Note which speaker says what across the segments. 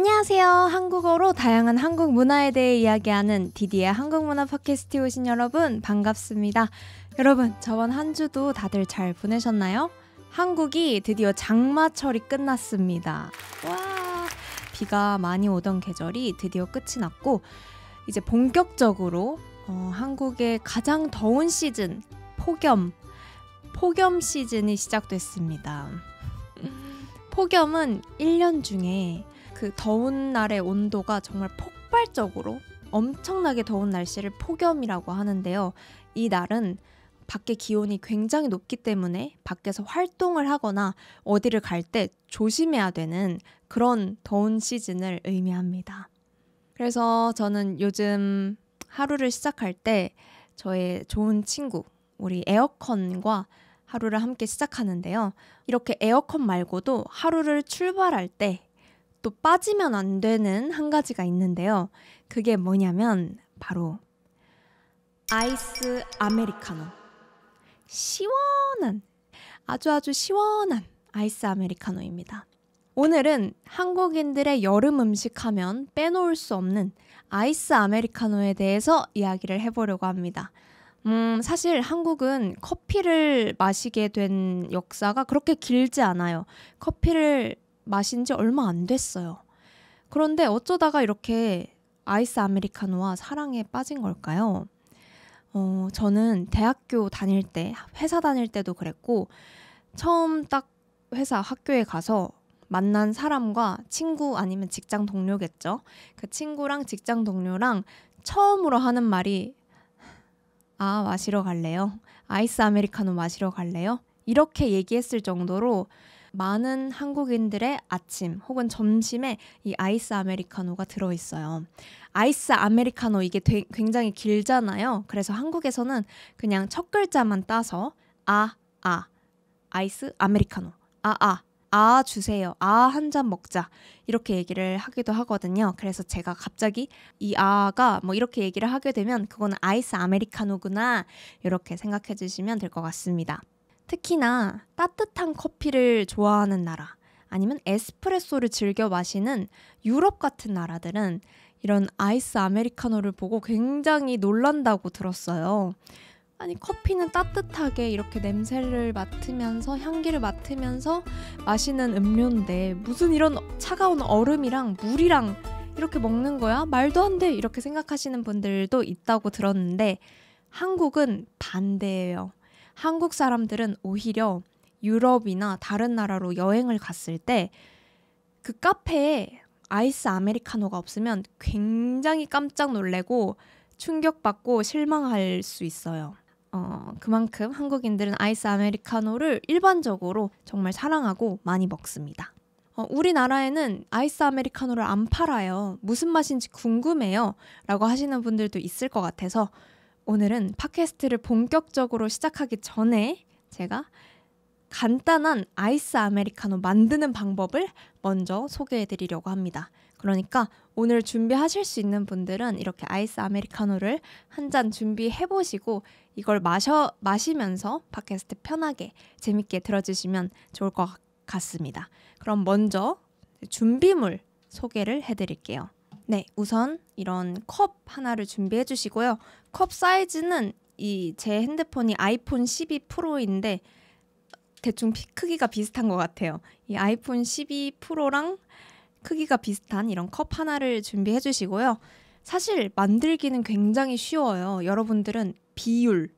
Speaker 1: 안녕하세요. 한국어로 다양한 한국 문화에 대해 이야기하는 디디의 한국 문화 팟캐스트에 오신 여러분 반갑습니다. 여러분, 저번 한 주도 다들 잘 보내셨나요? 한국이 드디어 장마철이 끝났습니다. 와! 비가 많이 오던 계절이 드디어 끝이 났고 이제 본격적으로 어, 한국의 가장 더운 시즌 폭염 폭염 시즌이 시작됐습니다. 음. 폭염은 1년 중에 그 더운 날의 온도가 정말 폭발적으로 엄청나게 더운 날씨를 폭염이라고 하는데요. 이 날은 밖에 기온이 굉장히 높기 때문에 밖에서 활동을 하거나 어디를 갈 때 조심해야 되는 그런 더운 시즌을 의미합니다. 그래서 저는 요즘 하루를 시작할 때 저의 좋은 친구, 우리 에어컨과 하루를 함께 시작하는데요. 이렇게 에어컨 말고도 하루를 출발할 때또 빠지면 안 되는 한 가지가 있는데요. 그게 뭐냐면 바로 아이스 아메리카노. 시원한, 아주 아주 시원한 아이스 아메리카노입니다. 오늘은 한국인들의 여름 음식 하면 빼놓을 수 없는 아이스 아메리카노에 대해서 이야기를 해보려고 합니다. 음, 사실 한국은 커피를 마시게 된 역사가 그렇게 길지 않아요. 커피를 마신 지 얼마 안 됐어요. 그런데 어쩌다가 이렇게 아이스 아메리카노와 사랑에 빠진 걸까요? 어, 저는 대학교 다닐 때, 회사 다닐 때도 그랬고, 처음 딱 회사 학교에 가서 만난 사람과 친구 아니면 직장 동료겠죠? 그 친구랑 직장 동료랑 처음으로 하는 말이, 아, 마시러 갈래요? 아이스 아메리카노 마시러 갈래요? 이렇게 얘기했을 정도로 많은 한국인들의 아침 혹은 점심에 이 아이스 아메리카노가 들어있어요. 아이스 아메리카노 이게 되, 굉장히 길잖아요. 그래서 한국에서는 그냥 첫 글자만 따서 아, 아, 아이스 아메리카노, 아, 아, 아 주세요. 아 한 잔 먹자. 이렇게 얘기를 하기도 하거든요. 그래서 제가 갑자기 이 아가 뭐 이렇게 얘기를 하게 되면 그거는 아이스 아메리카노구나. 이렇게 생각해 주시면 될 것 같습니다. 특히나 따뜻한 커피를 좋아하는 나라 아니면 에스프레소를 즐겨 마시는 유럽 같은 나라들은 이런 아이스 아메리카노를 보고 굉장히 놀란다고 들었어요. 아니 커피는 따뜻하게 이렇게 냄새를 맡으면서 향기를 맡으면서 마시는 음료인데 무슨 이런 차가운 얼음이랑 물이랑 이렇게 먹는 거야? 말도 안 돼. 이렇게 생각하시는 분들도 있다고 들었는데 한국은 반대예요. 한국 사람들은 오히려 유럽이나 다른 나라로 여행을 갔을 때 그 카페에 아이스 아메리카노가 없으면 굉장히 깜짝 놀래고 충격받고 실망할 수 있어요. 어, 그만큼 한국인들은 아이스 아메리카노를 일반적으로 정말 사랑하고 많이 먹습니다. 어, 우리나라에는 아이스 아메리카노를 안 팔아요. 무슨 맛인지 궁금해요. 라고 하시는 분들도 있을 것 같아서 오늘은 팟캐스트를 본격적으로 시작하기 전에 제가 간단한 아이스 아메리카노 만드는 방법을 먼저 소개해 드리려고 합니다. 그러니까 오늘 준비하실 수 있는 분들은 이렇게 아이스 아메리카노를 한 잔 준비해 보시고 이걸 마셔 마시면서 팟캐스트 편하게 재밌게 들어주시면 좋을 것 같습니다. 그럼 먼저 준비물 소개를 해 드릴게요. 네, 우선 이런 컵 하나를 준비해 주시고요. 컵 사이즈는 이 제 핸드폰이 아이폰 12 프로인데 대충 크기가 비슷한 것 같아요. 이 아이폰 12 프로랑 크기가 비슷한 이런 컵 하나를 준비해 주시고요. 사실 만들기는 굉장히 쉬워요. 여러분들은 비율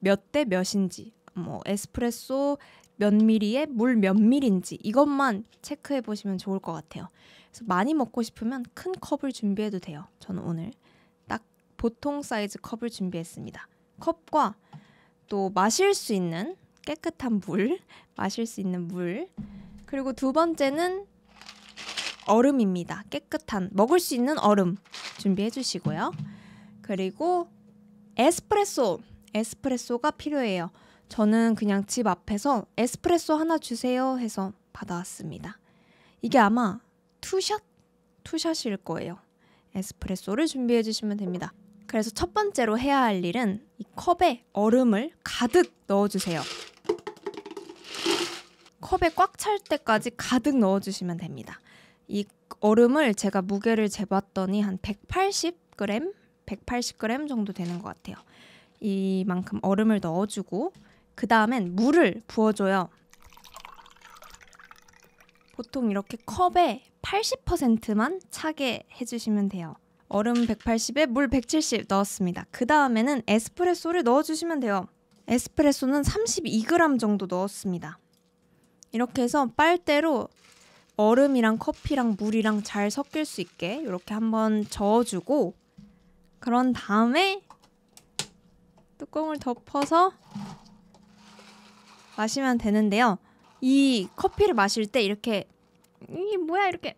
Speaker 1: 몇 대 몇인지 뭐 에스프레소 몇 미리에 물 몇미리인지 이것만 체크해 보시면 좋을 것 같아요. 그래서 많이 먹고 싶으면 큰 컵을 준비해도 돼요. 저는 오늘 딱 보통 사이즈 컵을 준비했습니다. 컵과 또 마실 수 있는 깨끗한 물, 마실 수 있는 물. 그리고 두 번째는 얼음입니다. 깨끗한 먹을 수 있는 얼음 준비해 주시고요. 그리고 에스프레소, 에스프레소가 필요해요. 저는 그냥 집 앞에서 에스프레소 하나 주세요 해서 받아왔습니다. 이게 아마 투샷? 투샷일 거예요. 에스프레소를 준비해 주시면 됩니다. 그래서 첫 번째로 해야 할 일은 이 컵에 얼음을 가득 넣어주세요. 컵에 꽉 찰 때까지 가득 넣어주시면 됩니다. 이 얼음을 제가 무게를 재봤더니 한 180g, 180g 정도 되는 것 같아요. 이만큼 얼음을 넣어주고 그 다음엔 물을 부어줘요. 보통 이렇게 컵에 80%만 차게 해주시면 돼요. 얼음 180에 물 170 넣었습니다. 그 다음에는 에스프레소를 넣어주시면 돼요. 에스프레소는 32g 정도 넣었습니다. 이렇게 해서 빨대로 얼음이랑 커피랑 물이랑 잘 섞일 수 있게 이렇게 한번 저어주고 그런 다음에 뚜껑을 덮어서 마시면 되는데요. 이 커피를 마실 때 이렇게 이 뭐야 이렇게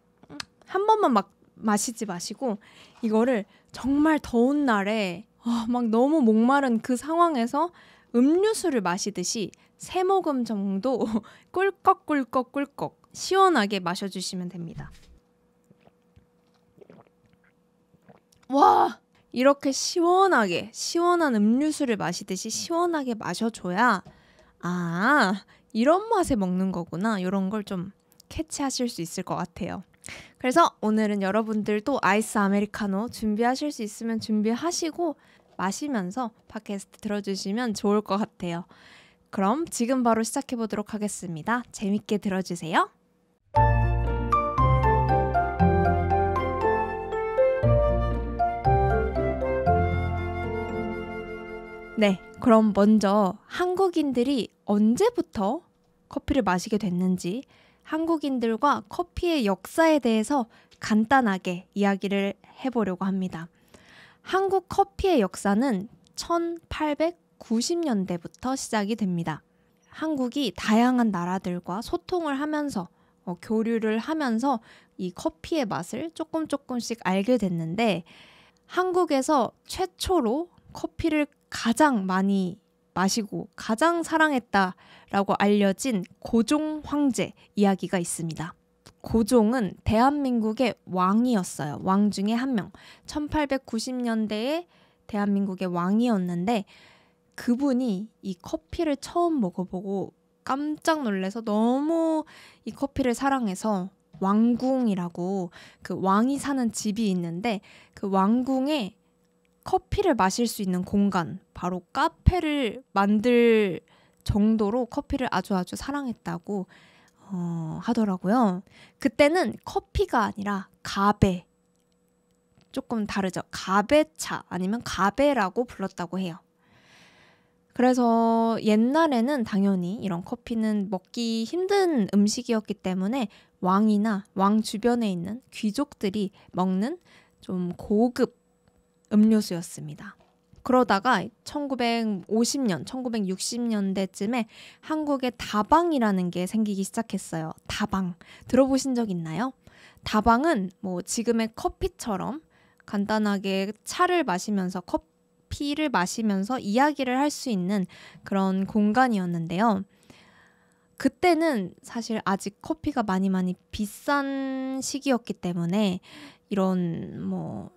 Speaker 1: 한 번만 막 마시지 마시고 이거를 정말 더운 날에 어, 막 너무 목마른 그 상황에서 음료수를 마시듯이 세 모금 정도 꿀꺽꿀꺽 꿀꺽 시원하게 마셔주시면 됩니다. 와 이렇게 시원하게 시원한 음료수를 마시듯이 시원하게 마셔줘야 아, 이런 맛에 먹는 거구나. 이런 걸 좀 캐치하실 수 있을 것 같아요. 그래서 오늘은 여러분들도 아이스 아메리카노 준비하실 수 있으면 준비하시고 마시면서 팟캐스트 들어주시면 좋을 것 같아요. 그럼 지금 바로 시작해 보도록 하겠습니다. 재밌게 들어주세요. 네, 그럼 먼저 한국인들이 언제부터 커피를 마시게 됐는지 한국인들과 커피의 역사에 대해서 간단하게 이야기를 해보려고 합니다. 한국 커피의 역사는 1890년대부터 시작이 됩니다. 한국이 다양한 나라들과 소통을 하면서 어, 교류를 하면서 이 커피의 맛을 조금 조금씩 알게 됐는데 한국에서 최초로 커피를 가장 많이 마시고 가장 사랑했다라고 알려진 고종 황제 이야기가 있습니다. 고종은 대한민국의 왕이었어요. 왕 중에 한 명. 1890년대에 대한민국의 왕이었는데 그분이 이 커피를 처음 먹어보고 깜짝 놀래서 너무 이 커피를 사랑해서 왕궁이라고 그 왕이 사는 집이 있는데 그 왕궁에 커피를 마실 수 있는 공간, 바로 카페를 만들 정도로 커피를 아주 아주 사랑했다고 어, 하더라고요. 그때는 커피가 아니라 가베. 조금 다르죠. 가베차 아니면 가베라고 불렀다고 해요. 그래서 옛날에는 당연히 이런 커피는 먹기 힘든 음식이었기 때문에 왕이나 왕 주변에 있는 귀족들이 먹는 좀 고급 음료수였습니다. 그러다가 1950년, 1960년대쯤에 한국에 다방이라는 게 생기기 시작했어요. 다방. 들어보신 적 있나요? 다방은 뭐 지금의 커피처럼 간단하게 차를 마시면서 커피를 마시면서 이야기를 할 수 있는 그런 공간이었는데요. 그때는 사실 아직 커피가 많이 많이 비싼 시기였기 때문에 이런 뭐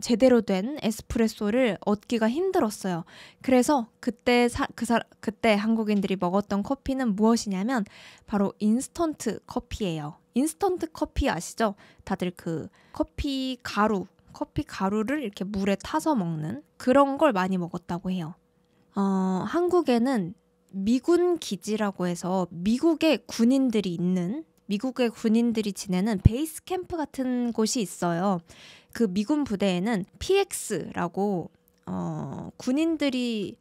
Speaker 1: 제대로 된 에스프레소를 얻기가 힘들었어요. 그래서 그때 사, 그 사, 그때 한국인들이 먹었던 커피는 무엇이냐면 바로 인스턴트 커피예요. 인스턴트 커피 아시죠? 다들 그 커피 가루, 커피 가루를 이렇게 물에 타서 먹는 그런 걸 많이 먹었다고 해요. 어, 한국에는 미군 기지라고 해서 미국의 군인들이 있는 미국의 군인들이 지내는 베이스 캠프 같은 곳이 있어요. 그 미군 부대에는 PX라고 어, 군인들이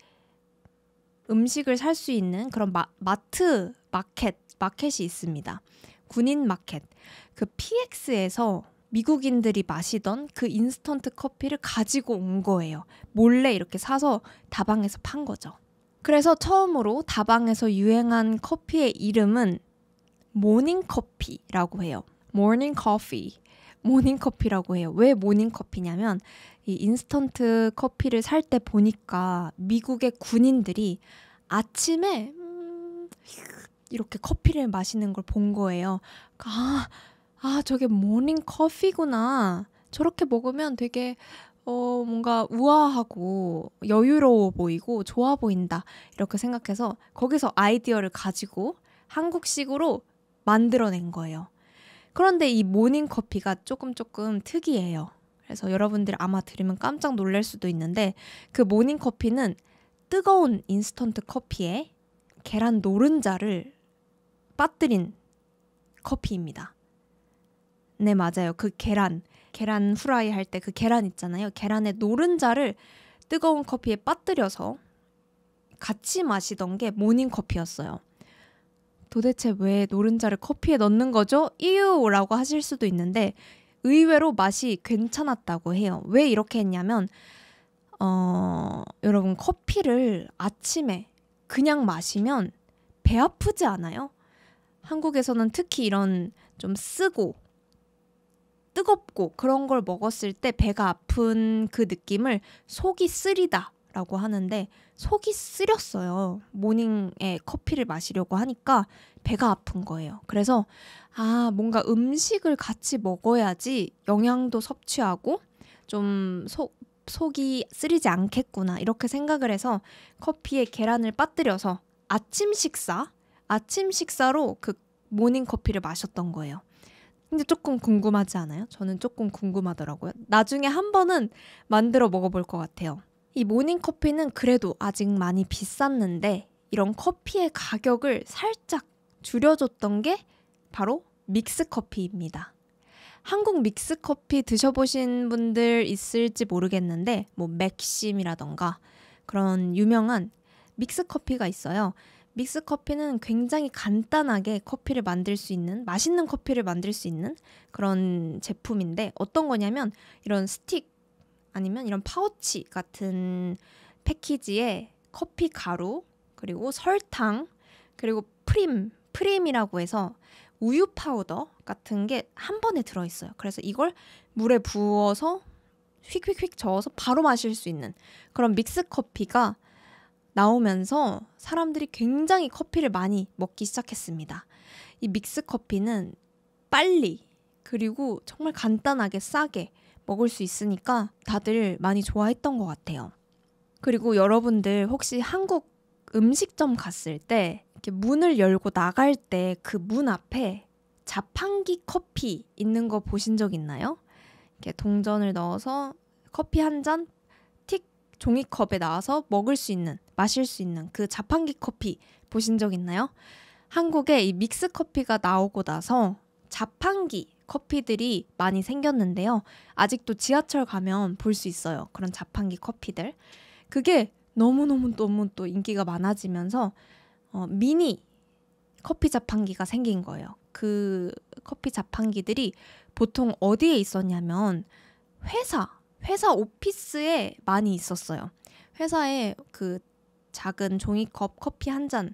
Speaker 1: 음식을 살 수 있는 그런 마, 마트 마켓 마켓이 있습니다. 군인 마켓 그 PX에서 미국인들이 마시던 그 인스턴트 커피를 가지고 온 거예요. 몰래 이렇게 사서 다방에서 판 거죠. 그래서 처음으로 다방에서 유행한 커피의 이름은 모닝 커피라고 해요. 모닝 커피. 모닝커피라고 해요. 왜 모닝커피냐면 이 인스턴트 커피를 살 때 보니까 미국의 군인들이 아침에 음, 이렇게 커피를 마시는 걸 본 거예요. 그러니까, 아, 아, 저게 모닝 커피구나. 저렇게 먹으면 되게 어, 뭔가 우아하고 여유로워 보이고 좋아 보인다. 이렇게 생각해서 거기서 아이디어를 가지고 한국식으로 만들어낸 거예요. 그런데 이 모닝 커피가 조금 조금 특이해요. 그래서 여러분들 아마 들으면 깜짝 놀랄 수도 있는데 그 모닝 커피는 뜨거운 인스턴트 커피에 계란 노른자를 빠뜨린 커피입니다. 네, 맞아요. 그 계란, 계란 후라이 할 때 그 계란 있잖아요. 계란에 노른자를 뜨거운 커피에 빠뜨려서 같이 마시던 게 모닝 커피였어요. 도대체 왜 노른자를 커피에 넣는 거죠? 이유라고 하실 수도 있는데 의외로 맛이 괜찮았다고 해요. 왜 이렇게 했냐면 어, 여러분 커피를 아침에 그냥 마시면 배 아프지 않아요? 한국에서는 특히 이런 좀 쓰고 뜨겁고 그런 걸 먹었을 때 배가 아픈 그 느낌을 속이 쓰리다 라고 하는데 속이 쓰렸어요. 모닝에 커피를 마시려고 하니까 배가 아픈 거예요. 그래서 아, 뭔가 음식을 같이 먹어야지 영양도 섭취하고 좀 속, 속이 쓰리지 않겠구나. 이렇게 생각을 해서 커피에 계란을 빠뜨려서 아침 식사, 아침 식사로 그 모닝 커피를 마셨던 거예요. 근데 조금 궁금하지 않아요? 저는 조금 궁금하더라고요. 나중에 한 번은 만들어 먹어볼 것 같아요. 이 모닝 커피는 그래도 아직 많이 비쌌는데 이런 커피의 가격을 살짝 줄여줬던 게 바로 믹스 커피입니다. 한국 믹스 커피 드셔보신 분들 있을지 모르겠는데 뭐 맥심이라던가 그런 유명한 믹스 커피가 있어요. 믹스 커피는 굉장히 간단하게 커피를 만들 수 있는 맛있는 커피를 만들 수 있는 그런 제품인데 어떤 거냐면 이런 스틱 아니면 이런 파우치 같은 패키지에 커피 가루 그리고 설탕 그리고 프림 프림이라고 해서 우유 파우더 같은 게 한 번에 들어 있어요. 그래서 이걸 물에 부어서 휙휙휙 저어서 바로 마실 수 있는 그런 믹스 커피가 나오면서 사람들이 굉장히 커피를 많이 먹기 시작했습니다. 이 믹스 커피는 빨리 그리고 정말 간단하게 싸게 먹을 수 있으니까 다들 많이 좋아했던 것 같아요. 그리고 여러분들 혹시 한국 음식점 갔을 때 이렇게 문을 열고 나갈 때 그 문 앞에 자판기 커피 있는 거 보신 적 있나요? 이렇게 동전을 넣어서 커피 한 잔 틱 종이컵에 나와서 먹을 수 있는 마실 수 있는 그 자판기 커피 보신 적 있나요? 한국에 이 믹스 커피가 나오고 나서 자판기 커피들이 많이 생겼는데요. 아직도 지하철 가면 볼 수 있어요. 그런 자판기 커피들. 그게 너무너무너무 또 인기가 많아지면서 어, 미니 커피 자판기가 생긴 거예요. 그 커피 자판기들이 보통 어디에 있었냐면 회사, 회사 오피스에 많이 있었어요. 회사에 그 작은 종이컵 커피 한 잔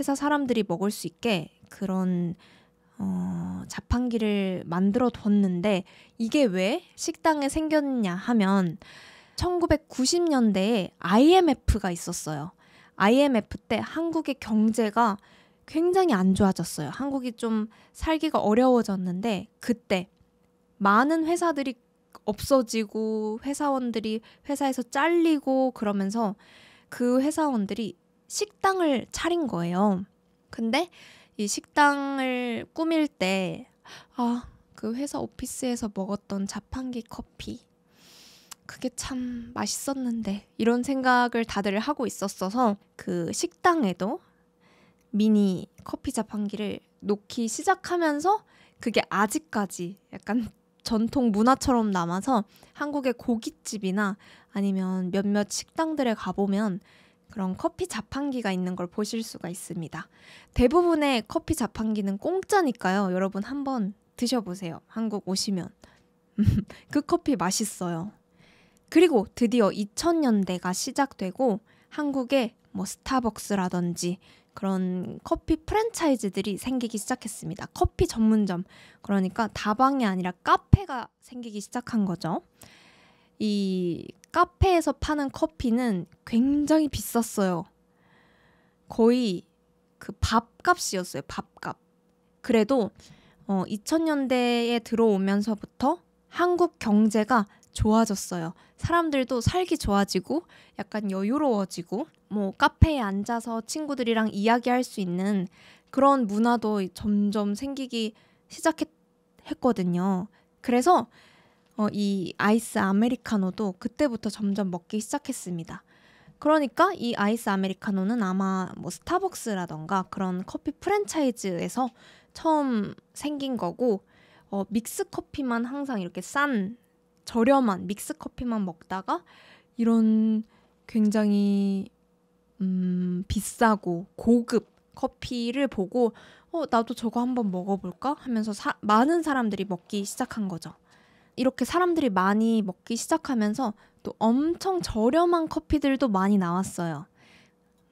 Speaker 1: 회사 사람들이 먹을 수 있게 그런 어, 자판기를 만들어 뒀는데 이게 왜 식당에 생겼냐 하면 1990년대에 IMF가 있었어요. IMF 때 한국의 경제가 굉장히 안 좋아졌어요. 한국이 좀 살기가 어려워졌는데 그때 많은 회사들이 없어지고 회사원들이 회사에서 잘리고 그러면서 그 회사원들이 식당을 차린 거예요. 근데 이 식당을 꾸밀 때 아, 그 회사 오피스에서 먹었던 자판기 커피 그게 참 맛있었는데 이런 생각을 다들 하고 있었어서 그 식당에도 미니 커피 자판기를 놓기 시작하면서 그게 아직까지 약간 전통 문화처럼 남아서 한국의 고깃집이나 아니면 몇몇 식당들에 가보면 그런 커피 자판기가 있는 걸 보실 수가 있습니다. 대부분의 커피 자판기는 공짜니까요. 여러분 한번 드셔보세요. 한국 오시면. 그 커피 맛있어요. 그리고 드디어 2000년대가 시작되고 한국에 뭐 스타벅스라든지 그런 커피 프랜차이즈들이 생기기 시작했습니다. 커피 전문점. 그러니까 다방이 아니라 카페가 생기기 시작한 거죠. 이 카페에서 파는 커피는 굉장히 비쌌어요. 거의 그 밥값이었어요. 밥값. 그래도 어, 2000년대에 들어오면서부터 한국 경제가 좋아졌어요. 사람들도 살기 좋아지고 약간 여유로워지고 뭐 카페에 앉아서 친구들이랑 이야기할 수 있는 그런 문화도 점점 생기기 시작했거든요. 그래서 어, 이 아이스 아메리카노도 그때부터 점점 먹기 시작했습니다. 그러니까 이 아이스 아메리카노는 아마 뭐 스타벅스라던가 그런 커피 프랜차이즈에서 처음 생긴 거고 어, 믹스 커피만 항상 이렇게 싼 저렴한 믹스 커피만 먹다가 이런 굉장히 음, 비싸고 고급 커피를 보고 어, 나도 저거 한번 먹어볼까 하면서 사, 많은 사람들이 먹기 시작한 거죠. 이렇게 사람들이 많이 먹기 시작하면서 또 엄청 저렴한 커피들도 많이 나왔어요.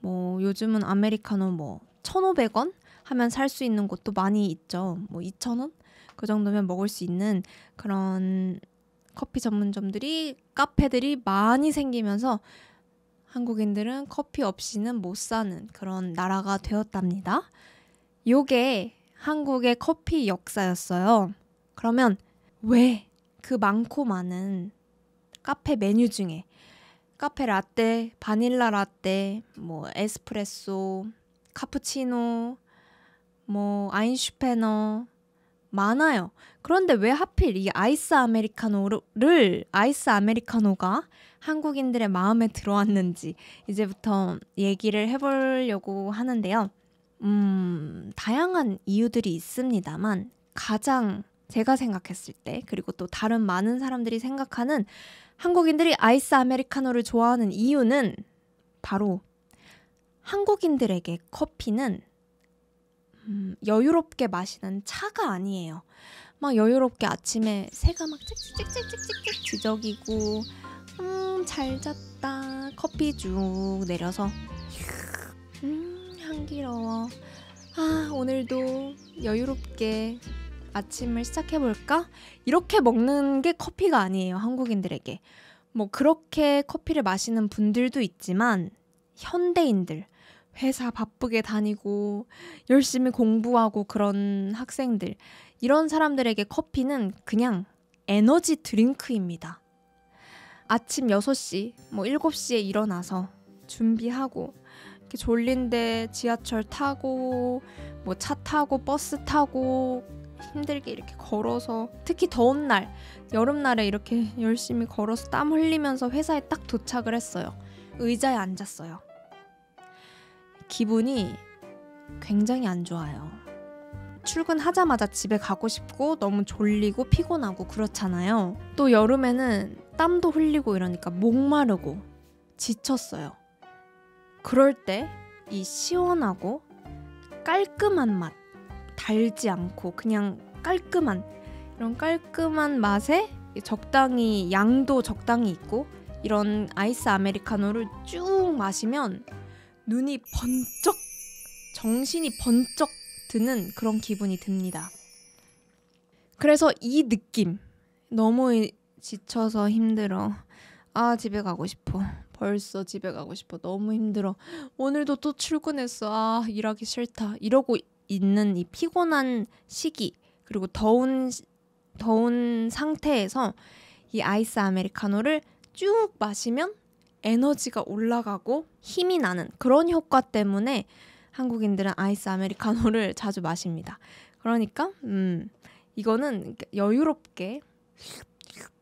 Speaker 1: 뭐 요즘은 아메리카노 뭐 1,500원 하면 살 수 있는 곳도 많이 있죠. 뭐 2,000원? 그 정도면 먹을 수 있는 그런 커피 전문점들이 카페들이 많이 생기면서 한국인들은 커피 없이는 못 사는 그런 나라가 되었답니다. 요게 한국의 커피 역사였어요. 그러면 왜그 많고 많은 카페 메뉴 중에 카페 라떼, 바닐라 라떼, 뭐 에스프레소, 카푸치노, 뭐 아인슈페너 많아요. 그런데 왜 하필 이 아이스 아메리카노를 아이스 아메리카노가 한국인들의 마음에 들어왔는지 이제부터 얘기를 해보려고 하는데요. 음, 다양한 이유들이 있습니다만 가장 제가 생각했을 때 그리고 또 다른 많은 사람들이 생각하는 한국인들이 아이스 아메리카노를 좋아하는 이유는 바로 한국인들에게 커피는 음, 여유롭게 마시는 차가 아니에요. 막 여유롭게 아침에 새가 막 찍찍찍찍찍찍 지저귀고 음 잘 잤다 커피 쭉 내려서 음 향기로워 아 오늘도 여유롭게 아침을 시작해볼까? 이렇게 먹는 게 커피가 아니에요, 한국인들에게. 뭐 그렇게 커피를 마시는 분들도 있지만, 현대인들, 회사 바쁘게 다니고, 열심히 공부하고 그런 학생들, 이런 사람들에게 커피는 그냥 에너지 드링크입니다. 아침 6시, 뭐 7시에 일어나서 준비하고, 졸린데 지하철 타고, 뭐 차 타고, 버스 타고, 힘들게 이렇게 걸어서 특히 더운 날 여름날에 이렇게 열심히 걸어서 땀 흘리면서 회사에 딱 도착을 했어요. 의자에 앉았어요. 기분이 굉장히 안 좋아요. 출근하자마자 집에 가고 싶고 너무 졸리고 피곤하고 그렇잖아요. 또 여름에는 땀도 흘리고 이러니까 목마르고 지쳤어요. 그럴 때 이 시원하고 깔끔한 맛 달지 않고 그냥 깔끔한 이런 깔끔한 맛에 적당히 양도 적당히 있고 이런 아이스 아메리카노를 쭉 마시면 눈이 번쩍 정신이 번쩍 드는 그런 기분이 듭니다. 그래서 이 느낌 너무 지쳐서 힘들어. 아 집에 가고 싶어. 벌써 집에 가고 싶어. 너무 힘들어. 오늘도 또 출근했어. 아 일하기 싫다. 이러고 있는 이 피곤한 시기 그리고 더운 더운 상태에서 이 아이스 아메리카노를 쭉 마시면 에너지가 올라가고 힘이 나는 그런 효과 때문에 한국인들은 아이스 아메리카노를 자주 마십니다. 그러니까 음 이거는 여유롭게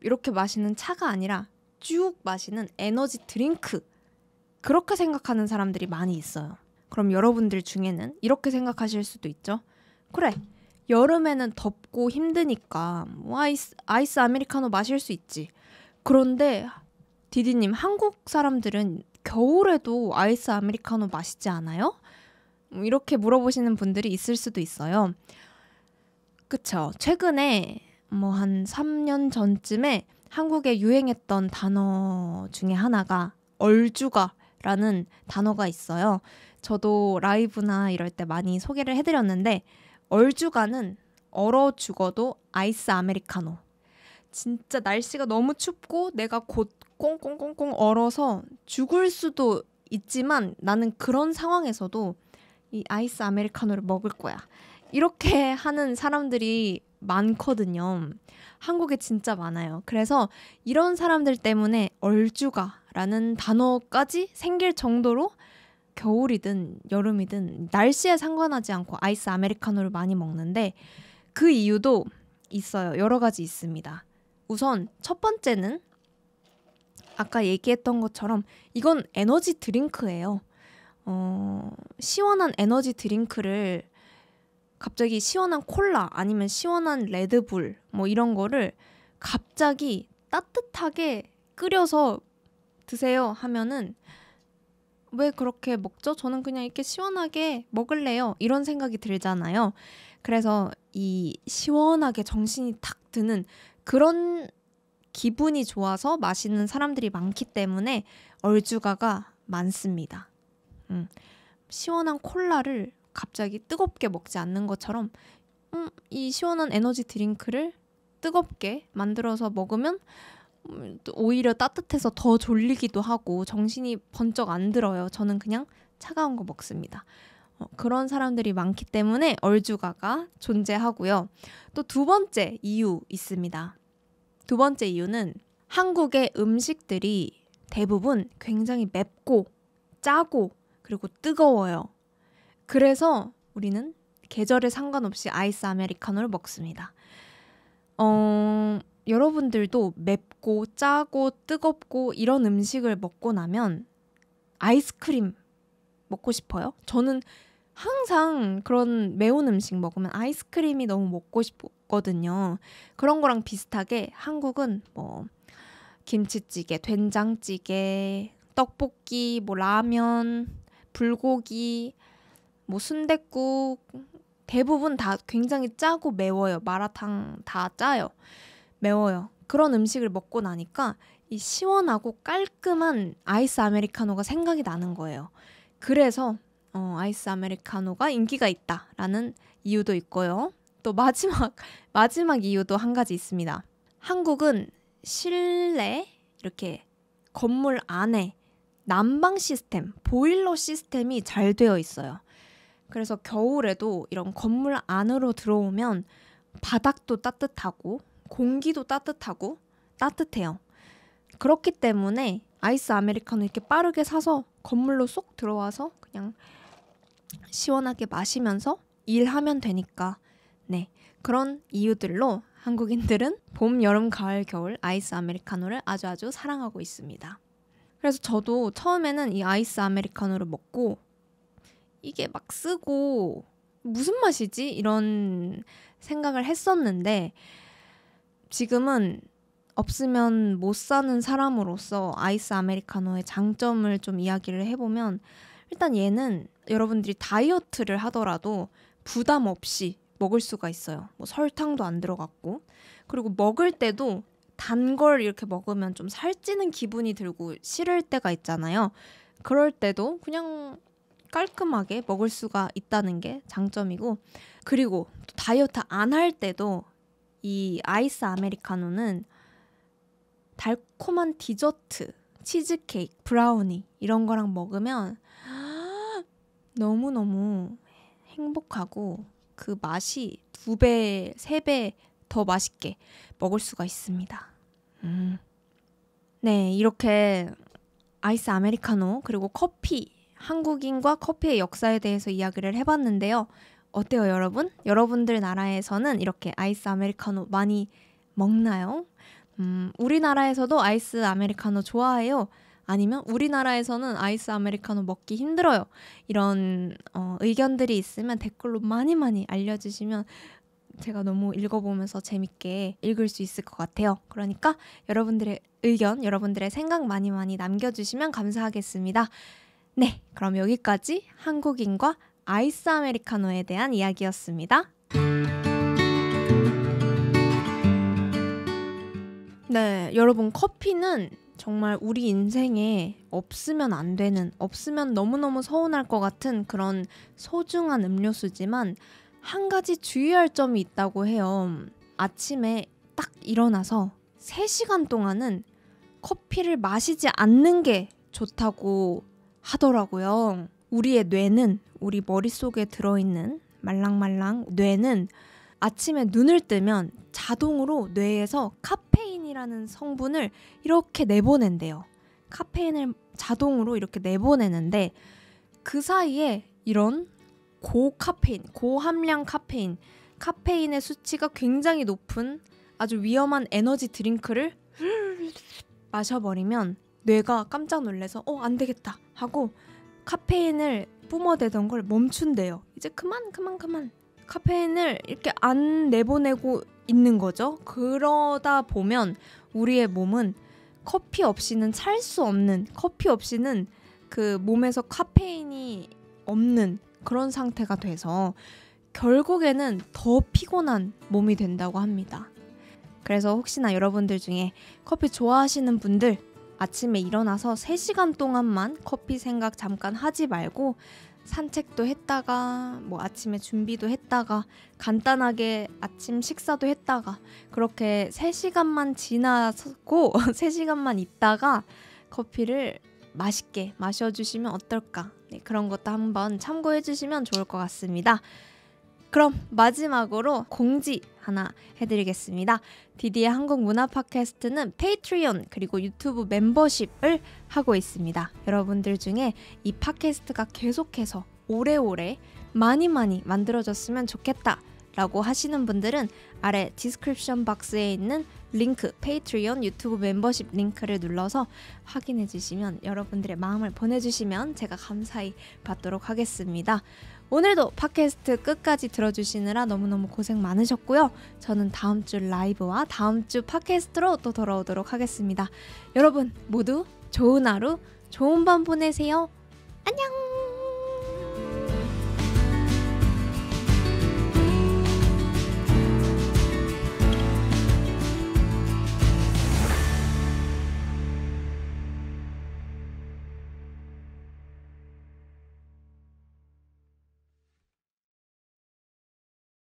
Speaker 1: 이렇게 마시는 차가 아니라 쭉 마시는 에너지 드링크 그렇게 생각하는 사람들이 많이 있어요. 그럼 여러분들 중에는 이렇게 생각하실 수도 있죠. 그래. 여름에는 덥고 힘드니까 뭐 아이스, 아이스 아메리카노 마실 수 있지. 그런데 디디님 한국 사람들은 겨울에도 아이스 아메리카노 마시지 않아요? 뭐 이렇게 물어보시는 분들이 있을 수도 있어요. 그쵸. 최근에 뭐 한 3년 전쯤에 한국에 유행했던 단어 중에 하나가 얼주가 라는 단어가 있어요. 저도 라이브나 이럴 때 많이 소개를 해드렸는데 얼주가는 얼어 죽어도 아이스 아메리카노. 진짜 날씨가 너무 춥고 내가 곧 꽁꽁꽁꽁 얼어서 죽을 수도 있지만 나는 그런 상황에서도 이 아이스 아메리카노를 먹을 거야. 이렇게 하는 사람들이 많거든요. 한국에 진짜 많아요. 그래서 이런 사람들 때문에 얼주가 라는 단어까지 생길 정도로 겨울이든 여름이든 날씨에 상관하지 않고 아이스 아메리카노를 많이 먹는데 그 이유도 있어요. 여러 가지 있습니다. 우선 첫 번째는 아까 얘기했던 것처럼 이건 에너지 드링크예요. 어, 시원한 에너지 드링크를 갑자기 시원한 콜라 아니면 시원한 레드불 뭐 이런 거를 갑자기 따뜻하게 끓여서 드세요 하면은 왜 그렇게 먹죠? 저는 그냥 이렇게 시원하게 먹을래요. 이런 생각이 들잖아요. 그래서 이 시원하게 정신이 탁 드는 그런 기분이 좋아서 마시는 사람들이 많기 때문에 얼주가가 많습니다. 음, 시원한 콜라를 갑자기 뜨겁게 먹지 않는 것처럼 음, 이 시원한 에너지 드링크를 뜨겁게 만들어서 먹으면 오히려 따뜻해서 더 졸리기도 하고 정신이 번쩍 안 들어요. 저는 그냥 차가운 거 먹습니다. 어, 그런 사람들이 많기 때문에 얼주가가 존재하고요. 또 두 번째 이유 있습니다. 두 번째 이유는 한국의 음식들이 대부분 굉장히 맵고 짜고 그리고 뜨거워요. 그래서 우리는 계절에 상관없이 아이스 아메리카노를 먹습니다. 어, 여러분들도 맵고 짜고 뜨겁고 이런 음식을 먹고 나면 아이스크림 먹고 싶어요? 저는 항상 그런 매운 음식 먹으면 아이스크림이 너무 먹고 싶거든요. 그런 거랑 비슷하게 한국은 뭐 김치찌개, 된장찌개, 떡볶이, 뭐 라면, 불고기, 뭐 순댓국 대부분 다 굉장히 짜고 매워요. 마라탕 다 짜요. 매워요. 그런 음식을 먹고 나니까 이 시원하고 깔끔한 아이스 아메리카노가 생각이 나는 거예요. 그래서 어, 아이스 아메리카노가 인기가 있다라는 이유도 있고요. 또 마지막 마지막 이유도 한 가지 있습니다. 한국은 실내 이렇게 건물 안에 난방 시스템, 보일러 시스템이 잘 되어 있어요. 그래서 겨울에도 이런 건물 안으로 들어오면 바닥도 따뜻하고 공기도 따뜻하고 따뜻해요. 그렇기 때문에 아이스 아메리카노 이렇게 빠르게 사서 건물로 쏙 들어와서 그냥 시원하게 마시면서 일하면 되니까 네 그런 이유들로 한국인들은 봄, 여름, 가을, 겨울 아이스 아메리카노를 아주 아주 사랑하고 있습니다. 그래서 저도 처음에는 이 아이스 아메리카노를 먹고 이게 막 쓰고 무슨 맛이지 이런 생각을 했었는데 지금은 없으면 못 사는 사람으로서 아이스 아메리카노의 장점을 좀 이야기를 해보면 일단 얘는 여러분들이 다이어트를 하더라도 부담 없이 먹을 수가 있어요. 뭐 설탕도 안 들어갔고 그리고 먹을 때도 단 걸 이렇게 먹으면 좀 살찌는 기분이 들고 싫을 때가 있잖아요. 그럴 때도 그냥 깔끔하게 먹을 수가 있다는 게 장점이고 그리고 다이어트 안 할 때도 이 아이스 아메리카노는 달콤한 디저트, 치즈케이크, 브라우니 이런 거랑 먹으면 너무너무 행복하고 그 맛이 두 배, 세 배 더 맛있게 먹을 수가 있습니다. 음. 네, 이렇게 아이스 아메리카노 그리고 커피, 한국인과 커피의 역사에 대해서 이야기를 해봤는데요. 어때요, 여러분? 여러분들 나라에서는 이렇게 아이스 아메리카노 많이 먹나요? 음, 우리나라에서도 아이스 아메리카노 좋아해요. 아니면 우리나라에서는 아이스 아메리카노 먹기 힘들어요. 이런 어, 의견들이 있으면 댓글로 많이 많이 알려주시면 제가 너무 읽어보면서 재밌게 읽을 수 있을 것 같아요. 그러니까 여러분들의 의견, 여러분들의 생각 많이 많이 남겨주시면 감사하겠습니다. 네, 그럼 여기까지 한국인과 아이스 아메리카노에 대한 이야기였습니다. 네, 여러분 커피는 정말 우리 인생에 없으면 안 되는, 없으면 너무너무 서운할 것 같은 그런 소중한 음료수지만 한 가지 주의할 점이 있다고 해요. 아침에 딱 일어나서 3시간 동안은 커피를 마시지 않는 게 좋다고 하더라고요. 우리의 뇌는 우리 머릿속에 들어있는 말랑말랑 뇌는 아침에 눈을 뜨면 자동으로 뇌에서 카페인이라는 성분을 이렇게 내보낸대요. 카페인을 자동으로 이렇게 내보내는데 그 사이에 이런 고카페인, 고함량 카페인, 카페인의 수치가 굉장히 높은 아주 위험한 에너지 드링크를 마셔버리면 뇌가 깜짝 놀래서 어, 안 되겠다 하고 카페인을 뿜어대던 걸 멈춘대요. 이제 그만 그만 그만 카페인을 이렇게 안 내보내고 있는 거죠. 그러다 보면 우리의 몸은 커피 없이는 살 수 없는 커피 없이는 그 몸에서 카페인이 없는 그런 상태가 돼서 결국에는 더 피곤한 몸이 된다고 합니다. 그래서 혹시나 여러분들 중에 커피 좋아하시는 분들 아침에 일어나서 3시간 동안만 커피 생각 잠깐 하지 말고 산책도 했다가 뭐 아침에 준비도 했다가 간단하게 아침 식사도 했다가 그렇게 3시간만 지나고 3시간만 있다가 커피를 맛있게 마셔주시면 어떨까 네, 그런 것도 한번 참고해 주시면 좋을 것 같습니다. 그럼 마지막으로 공지 하나 해드리겠습니다. 디디의 한국 문화 팟캐스트는 페이트리온 그리고 유튜브 멤버십을 하고 있습니다. 여러분들 중에 이 팟캐스트가 계속해서 오래오래 많이 많이 만들어졌으면 좋겠다. 라고 하시는 분들은 아래 디스크립션 박스에 있는 링크 페이트리온 유튜브 멤버십 링크를 눌러서 확인해 주시면 여러분들의 마음을 보내주시면 제가 감사히 받도록 하겠습니다. 오늘도 팟캐스트 끝까지 들어주시느라 너무너무 고생 많으셨고요. 저는 다음 주 라이브와 다음 주 팟캐스트로 또 돌아오도록 하겠습니다. 여러분 모두 좋은 하루, 좋은 밤 보내세요. 안녕!